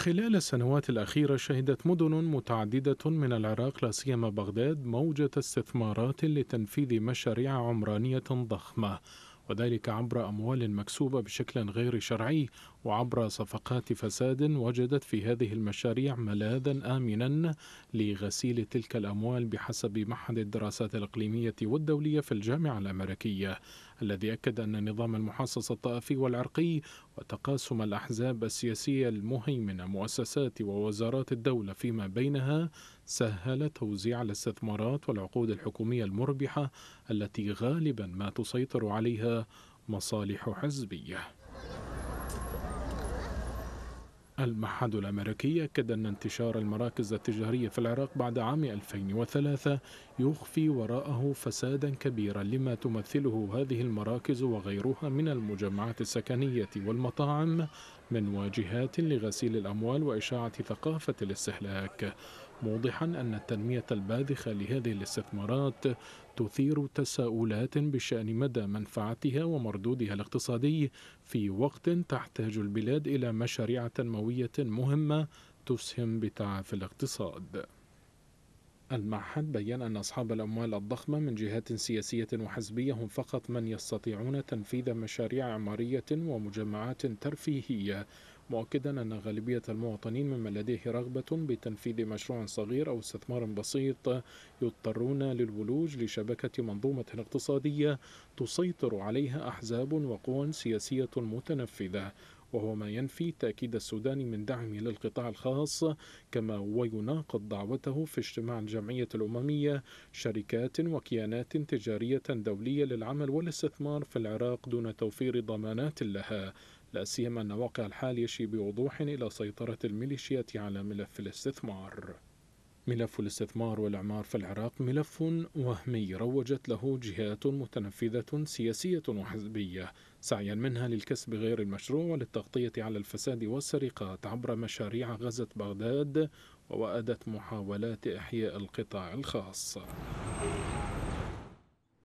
خلال السنوات الأخيرة شهدت مدن متعددة من العراق لا سيما بغداد موجة استثمارات لتنفيذ مشاريع عمرانية ضخمة وذلك عبر أموال مكسوبة بشكل غير شرعي وعبر صفقات فساد وجدت في هذه المشاريع ملاذا آمنا لغسيل تلك الأموال بحسب معهد الدراسات الإقليمية والدولية في الجامعة الأمريكية الذي أكد أن نظام المحاصصة الطائفي والعرقي وتقاسم الأحزاب السياسية المهيمنة مؤسسات ووزارات الدولة فيما بينها سهل توزيع الاستثمارات والعقود الحكومية المربحة التي غالبا ما تسيطر عليها مصالح حزبيه المعهد الأمريكي أكد أن انتشار المراكز التجارية في العراق بعد عام 2003 يخفي وراءه فسادا كبيرا لما تمثله هذه المراكز وغيرها من المجمعات السكنية والمطاعم من واجهات لغسيل الأموال وإشاعة ثقافة الاستهلاك موضحا أن التنمية الباذخة لهذه الاستثمارات تثير تساؤلات بشأن مدى منفعتها ومردودها الاقتصادي في وقت تحتاج البلاد إلى مشاريع تنموية مهمة تسهم بتعافي الاقتصاد المعهد بين أن أصحاب الأموال الضخمة من جهات سياسية وحزبية هم فقط من يستطيعون تنفيذ مشاريع عمارية ومجمعات ترفيهية مؤكدا أن غالبية المواطنين ممن لديه رغبة بتنفيذ مشروع صغير أو استثمار بسيط يضطرون للولوج لشبكة منظومة اقتصادية تسيطر عليها أحزاب وقوى سياسية متنفذة وهو ما ينفي تأكيد السودان من دعمه للقطاع الخاص كما ويناقض دعوته في اجتماع الجمعية الأممية شركات وكيانات تجارية دولية للعمل والاستثمار في العراق دون توفير ضمانات لها لا سيما أن واقع الحال يشي بوضوح إلى سيطرة الميليشيات على ملف الاستثمار ملف الاستثمار والإعمار في العراق ملف وهمي روجت له جهات متنفذة سياسية وحزبية سعيا منها للكسب غير المشروع وللتغطية على الفساد والسرقات عبر مشاريع غزت بغداد ووأدت محاولات إحياء القطاع الخاص